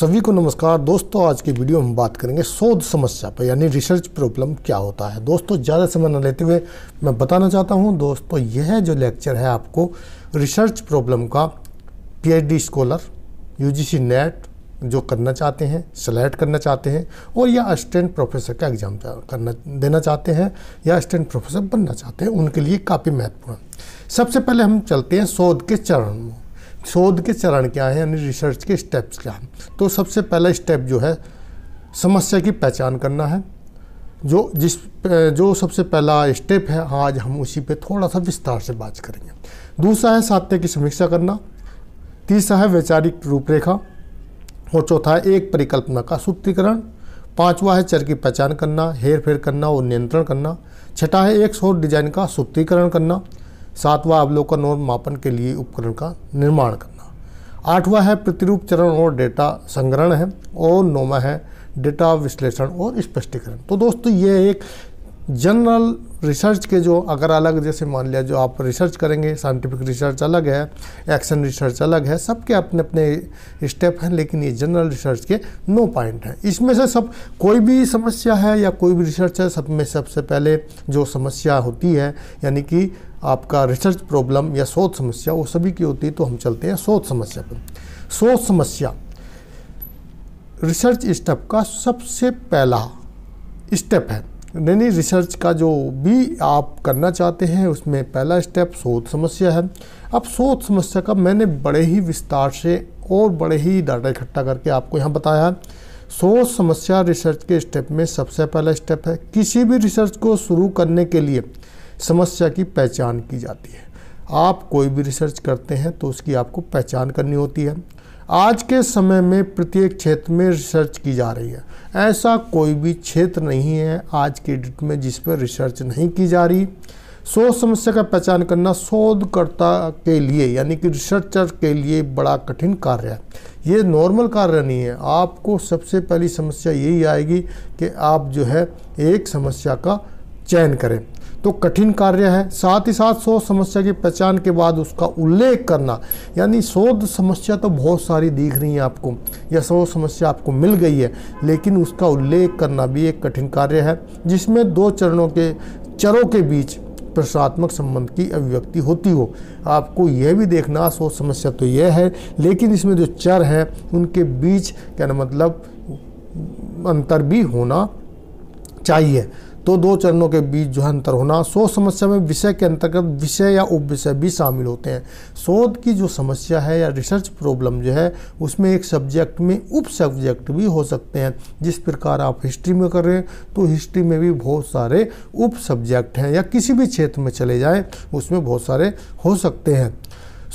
सभी को नमस्कार दोस्तों आज की वीडियो में हम बात करेंगे शोध समस्या पर यानी रिसर्च प्रॉब्लम क्या होता है दोस्तों ज़्यादा समय न लेते हुए मैं बताना चाहता हूं दोस्तों यह जो लेक्चर है आपको रिसर्च प्रॉब्लम का पीएचडी स्कॉलर यूजीसी नेट जो करना चाहते हैं सेलेक्ट करना चाहते हैं और या असिस्टेंट प्रोफेसर का एग्ज़ाम करना देना चाहते हैं या असिस्टेंट प्रोफेसर बनना चाहते हैं उनके लिए काफ़ी महत्वपूर्ण सबसे पहले हम चलते हैं शोध के चरण में शोध के चरण क्या है यानी रिसर्च के स्टेप्स क्या हैं तो सबसे पहला स्टेप जो है समस्या की पहचान करना है जो जिस जो सबसे पहला स्टेप है आज हम उसी पे थोड़ा सा विस्तार से बात करेंगे दूसरा है सात्य की समीक्षा करना तीसरा है वैचारिक रूपरेखा और चौथा है एक परिकल्पना का सूत्रीकरण पांचवा है चर की पहचान करना हेर फेर करना और नियंत्रण करना छठा है एक शोध डिजाइन का सूत्रीकरण करना सातवां अवलोकन और मापन के लिए उपकरण का निर्माण करना आठवां है प्रतिरूप चरण और डेटा संग्रहण है और नौवा है डेटा विश्लेषण और स्पष्टीकरण तो दोस्तों ये एक जनरल रिसर्च के जो अगर अलग जैसे मान लिया जो आप रिसर्च करेंगे साइंटिफिक रिसर्च अलग है एक्शन रिसर्च अलग है सबके अपने अपने स्टेप हैं लेकिन ये जनरल रिसर्च के नो पॉइंट हैं इसमें से सब कोई भी समस्या है या कोई भी रिसर्च है सब में सबसे पहले जो समस्या होती है यानी कि आपका रिसर्च प्रॉब्लम या शोध समस्या वो सभी की होती है तो हम चलते हैं शोध समस्या पर शोध समस्या रिसर्च स्टेप का सबसे पहला स्टेप है नई रिसर्च का जो भी आप करना चाहते हैं उसमें पहला स्टेप शोध समस्या है अब शोध समस्या का मैंने बड़े ही विस्तार से और बड़े ही डाटा इकट्ठा करके आपको यहाँ बताया है शोध समस्या रिसर्च के स्टेप में सबसे पहला स्टेप है किसी भी रिसर्च को शुरू करने के लिए समस्या की पहचान की जाती है आप कोई भी रिसर्च करते हैं तो उसकी आपको पहचान करनी होती है आज के समय में प्रत्येक क्षेत्र में रिसर्च की जा रही है ऐसा कोई भी क्षेत्र नहीं है आज के डेट में जिस पर रिसर्च नहीं की जा रही शोध समस्या का पहचान करना शोधकर्ता के लिए यानी कि रिसर्चर के लिए बड़ा कठिन कार्य है ये नॉर्मल कार्य नहीं है आपको सबसे पहली समस्या यही आएगी कि आप जो है एक समस्या का चयन करें तो कठिन कार्य है साथ ही साथ शोध समस्या की पहचान के बाद उसका उल्लेख करना यानी शोध समस्या तो बहुत सारी दिख रही है आपको या शोध समस्या आपको मिल गई है लेकिन उसका उल्लेख करना भी एक कठिन कार्य है जिसमें दो चरणों के चरों के बीच प्रशात्मक संबंध की अभिव्यक्ति होती हो आपको यह भी देखना शोध समस्या तो यह है लेकिन इसमें जो चर हैं उनके बीच क्या ना मतलब अंतर भी होना चाहिए तो दो चरणों के बीच जो है अंतर होना शोध समस्या में विषय के अंतर्गत विषय या उप विषय भी शामिल होते हैं शोध की जो समस्या है या रिसर्च प्रॉब्लम जो है उसमें एक सब्जेक्ट में उप सब्जेक्ट भी हो सकते हैं जिस प्रकार आप हिस्ट्री में कर रहे हैं तो हिस्ट्री में भी बहुत सारे उप सब्जेक्ट हैं या किसी भी क्षेत्र में चले जाएँ उसमें बहुत सारे हो सकते हैं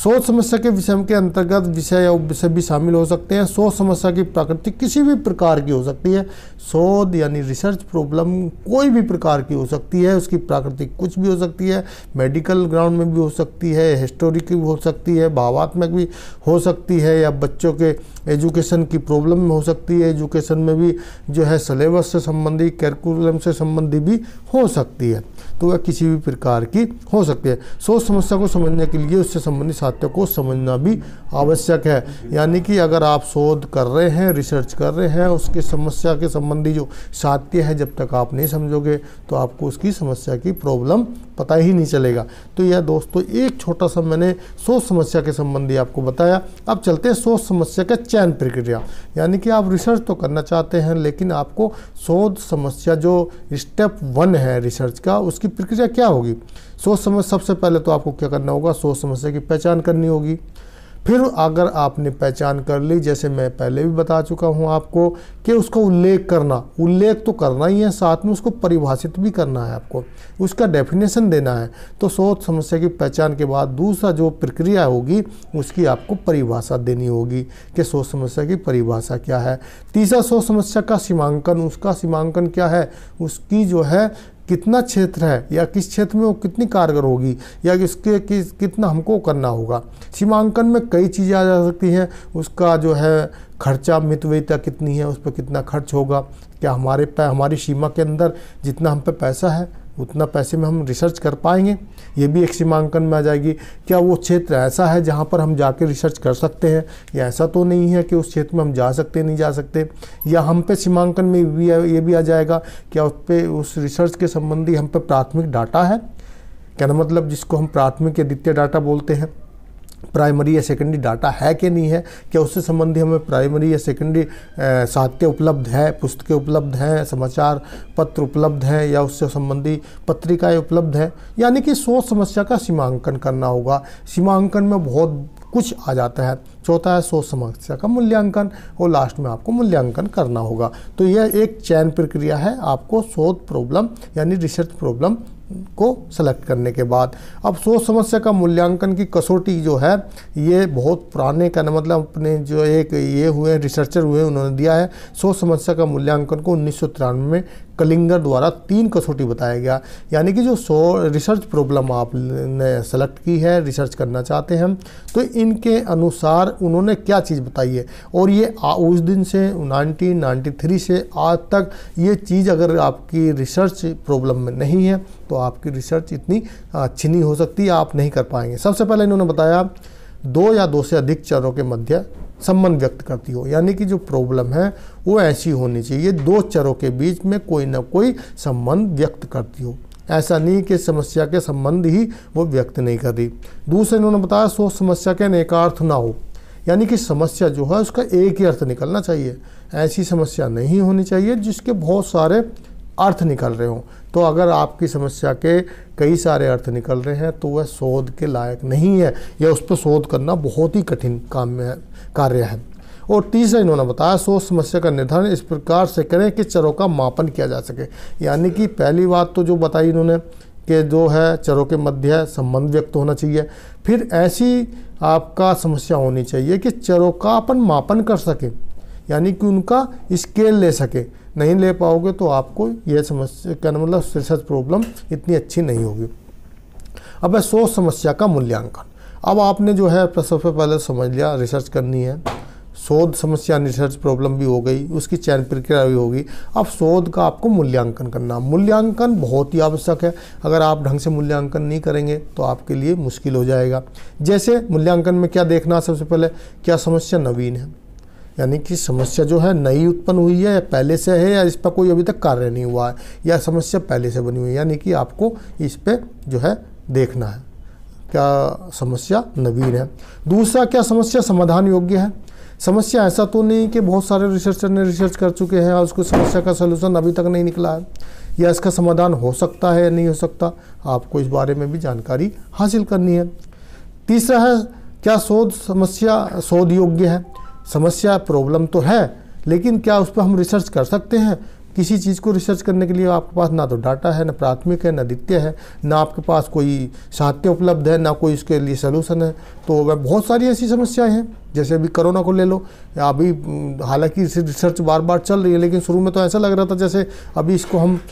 सोच समस्या के विषय के अंतर्गत विषय या उपविषय भी शामिल हो सकते हैं सोच समस्या की प्रकृति किसी भी प्रकार की हो सकती है शोध यानी रिसर्च प्रॉब्लम कोई भी प्रकार की हो सकती है उसकी प्रकृति कुछ भी हो सकती है मेडिकल ग्राउंड में भी हो सकती है हिस्टोरिक भी हो सकती है भावात्मक भी हो सकती है या बच्चों के एजुकेशन की प्रॉब्लम हो सकती है एजुकेशन में भी जो है सिलेबस से संबंधी कैरिकुलम से संबंधी भी हो सकती है तो वह किसी भी प्रकार की हो सकती है सोच समस्या को समझने के लिए उससे संबंधित साहित्य को समझना भी आवश्यक है यानी कि अगर आप शोध कर रहे हैं रिसर्च कर रहे हैं उसके समस्या के संबंधी जो साहित्य है जब तक आप नहीं समझोगे तो आपको उसकी समस्या की प्रॉब्लम पता ही नहीं चलेगा तो यह दोस्तों एक छोटा सा मैंने सोच समस्या के संबंधी आपको बताया अब चलते हैं सोच समस्या का चयन प्रक्रिया यानी कि आप रिसर्च तो करना चाहते हैं लेकिन आपको शोध समस्या जो स्टेप वन है रिसर्च का उसकी इसकी प्रक्रिया क्या होगी सोच समझ सबसे पहले तो आपको क्या करना होगा सोच समस्या की पहचान करनी होगी फिर अगर आपने पहचान कर ली जैसे मैं पहले भी बता चुका हूँ आपको कि उसको उल्लेख करना उल्लेख तो करना ही है साथ में उसको परिभाषित भी करना है आपको उसका डेफिनेशन देना है तो सोच समस्या की पहचान के बाद दूसरा जो प्रक्रिया होगी उसकी आपको परिभाषा देनी होगी कि सोच समस्या की परिभाषा क्या है तीसरा सोच समस्या का सीमांकन उसका सीमांकन क्या है उसकी जो है कितना क्षेत्र है या किस क्षेत्र में वो कितनी कारगर होगी या इसके किस कितना हमको करना होगा सीमांकन में कई चीज़ें आ जा सकती हैं उसका जो है खर्चा मितवेयता कितनी है उस पर कितना खर्च होगा क्या हमारे पे हमारी सीमा के अंदर जितना हम पे पैसा है उतना पैसे में हम रिसर्च कर पाएंगे ये भी एक सीमांकन में आ जाएगी क्या वो क्षेत्र ऐसा है जहाँ पर हम जाके रिसर्च कर सकते हैं या ऐसा तो नहीं है कि उस क्षेत्र में हम जा सकते नहीं जा सकते या हम पे सीमांकन में भी ये भी आ जाएगा क्या उस पर उस रिसर्च के संबंधी हम पे प्राथमिक डाटा है कहना मतलब जिसको हम प्राथमिक या द्वितीय डाटा बोलते हैं प्राइमरी या सेकेंडरी डाटा है कि नहीं है क्या उससे संबंधी हमें प्राइमरी या सेकेंडरी साहित्य उपलब्ध है पुस्तकें उपलब्ध हैं समाचार पत्र उपलब्ध हैं या उससे संबंधी पत्रिकाएं उपलब्ध हैं यानी कि सोच समस्या का सीमांकन करना होगा सीमांकन में बहुत कुछ आ जाता है चौथा है सोच समस्या का मूल्यांकन और लास्ट में आपको मूल्यांकन करना होगा तो यह एक चयन प्रक्रिया है आपको शोध प्रॉब्लम यानी रिसर्च प्रॉब्लम को सेलेक्ट करने के बाद अब सोच समस्या का मूल्यांकन की कसौटी जो है ये बहुत पुराने का मतलब अपने जो एक ये हुए रिसर्चर हुए उन्होंने दिया है सोच समस्या का मूल्यांकन को उन्नीस में कलिंगर द्वारा तीन कसौटी बताया गया यानी कि जो सौ रिसर्च प्रॉब्लम आपने सेलेक्ट की है रिसर्च करना चाहते हैं तो इनके अनुसार उन्होंने क्या चीज़ बताई है और ये उस दिन से 1993 से आज तक ये चीज़ अगर आपकी रिसर्च प्रॉब्लम में नहीं है तो आपकी रिसर्च इतनी अच्छी नहीं हो सकती आप नहीं कर पाएंगे सबसे पहले इन्होंने बताया दो या दो से अधिक चरों के मध्य सम्मान व्यक्त करती हो यानी कि जो प्रॉब्लम है वो ऐसी होनी चाहिए दो चरों के बीच में कोई ना कोई संबंध व्यक्त करती हो ऐसा नहीं कि समस्या के संबंध ही वो व्यक्त नहीं कर रही दूसरे इन्होंने बताया सो समस्या के अर्थ ना हो यानी कि समस्या जो है उसका एक ही अर्थ निकलना चाहिए ऐसी समस्या नहीं होनी चाहिए जिसके बहुत सारे अर्थ निकल रहे हों तो अगर आपकी समस्या के कई सारे अर्थ निकल रहे हैं तो वह शोध के लायक नहीं है या उस पर शोध करना बहुत ही कठिन काम में है कार्य है और तीसरा इन्होंने बताया सो समस्या का निर्धारण इस प्रकार से करें कि चरों का मापन किया जा सके यानी कि पहली बात तो जो बताई इन्होंने कि जो है चरों के मध्य संबंध व्यक्त होना चाहिए फिर ऐसी आपका समस्या होनी चाहिए कि चरों का अपन मापन कर सकें यानी कि उनका स्केल ले सके नहीं ले पाओगे तो आपको यह समस्या क्या मतलब रिसर्च प्रॉब्लम इतनी अच्छी नहीं होगी अब है सोच समस्या का मूल्यांकन अब आपने जो है सबसे पहले समझ लिया रिसर्च करनी है शोध समस्या रिसर्च प्रॉब्लम भी हो गई उसकी चयन प्रक्रिया भी होगी अब शोध का आपको मूल्यांकन करना मूल्यांकन बहुत ही आवश्यक है अगर आप ढंग से मूल्यांकन नहीं करेंगे तो आपके लिए मुश्किल हो जाएगा जैसे मूल्यांकन में क्या देखना सबसे पहले क्या समस्या नवीन है यानी कि समस्या जो है नई उत्पन्न हुई है या पहले से है या इस पर कोई अभी तक कार्य नहीं हुआ है या समस्या पहले से बनी हुई है यानी कि आपको इस पर जो है देखना है क्या समस्या नवीन है दूसरा क्या समस्या समाधान योग्य है समस्या ऐसा तो नहीं कि बहुत सारे रिसर्चर ने रिसर्च कर चुके हैं और उसको समस्या का सलूशन अभी तक नहीं निकला है या इसका समाधान हो सकता है या नहीं हो सकता आपको इस बारे में भी जानकारी हासिल करनी है तीसरा है क्या शोध समस्या शोध योग्य है समस्या प्रॉब्लम तो है लेकिन क्या उस पर हम रिसर्च कर सकते हैं किसी चीज़ को रिसर्च करने के लिए आपके पास ना तो डाटा है ना प्राथमिक है ना द्वितीय है ना आपके पास कोई साहित्य उपलब्ध है ना कोई इसके लिए सलूशन है तो वह बहुत सारी ऐसी समस्याएं हैं जैसे अभी कोरोना को ले लो अभी हम्म, हालांकि रिसर्च बार बार चल रही है लेकिन शुरू में तो ऐसा लग रहा था जैसे अभी इसको हम आ,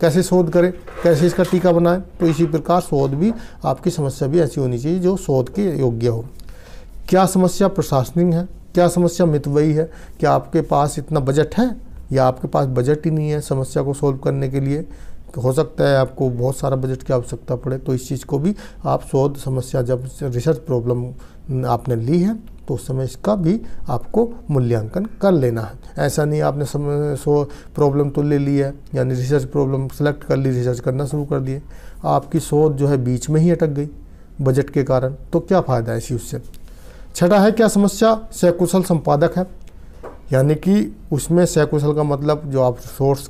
कैसे शोध करें कैसे इसका टीका बनाएं तो इसी प्रकार शोध भी आपकी समस्या भी ऐसी होनी चाहिए जो शोध के योग्य हो क्या समस्या प्रशासनिक है क्या समस्या मितवई है क्या आपके पास इतना बजट है या आपके पास बजट ही नहीं है समस्या को सोल्व करने के लिए तो हो सकता है आपको बहुत सारा बजट की आवश्यकता पड़े तो इस चीज़ को भी आप शोध समस्या जब रिसर्च प्रॉब्लम आपने ली है तो उस समय इसका भी आपको मूल्यांकन कर लेना है ऐसा नहीं आपने समय सो प्रॉब्लम तो ले ली है यानी रिसर्च प्रॉब्लम सेलेक्ट कर ली रिसर्च करना शुरू कर दिए आपकी शोध जो है बीच में ही अटक गई बजट के कारण तो क्या फ़ायदा है इसी चीज़ से छठा है क्या समस्या सकुशल संपादक है यानी कि उसमें सैकुशल का मतलब जो आप सोर्स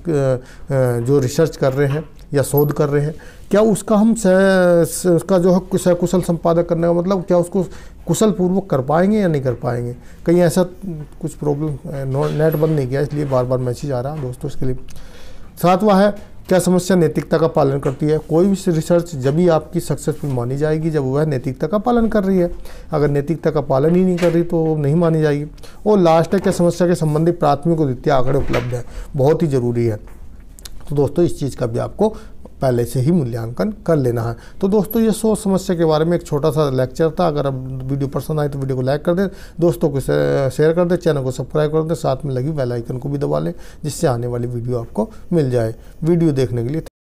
जो रिसर्च कर रहे हैं या शोध कर रहे हैं क्या उसका हम सह, उसका जो है सैकुशल संपादक करने का मतलब क्या उसको कुशल पूर्वक कर पाएंगे या नहीं कर पाएंगे कहीं ऐसा कुछ प्रॉब्लम नेट बंद नहीं किया इसलिए बार बार मैसेज आ रहा है दोस्तों इसके लिए सातवा है क्या समस्या नैतिकता का पालन करती है कोई भी रिसर्च जब भी आपकी सक्सेसफुल मानी जाएगी जब वह नैतिकता का पालन कर रही है अगर नैतिकता का पालन ही नहीं कर रही तो नहीं मानी जाएगी और लास्ट है क्या समस्या के संबंधित प्राथमिक और द्वितीय आंकड़े उपलब्ध हैं बहुत ही ज़रूरी है तो दोस्तों इस चीज़ का भी आपको पहले से ही मूल्यांकन कर लेना है तो दोस्तों ये सोच समस्या के बारे में एक छोटा सा लेक्चर था अगर अब वीडियो पसंद आए तो वीडियो को लाइक कर दें दोस्तों को शेयर कर दें चैनल को सब्सक्राइब कर दें साथ में लगी बेलाइकन को भी दबा लें जिससे आने वाली वीडियो आपको मिल जाए वीडियो देखने के लिए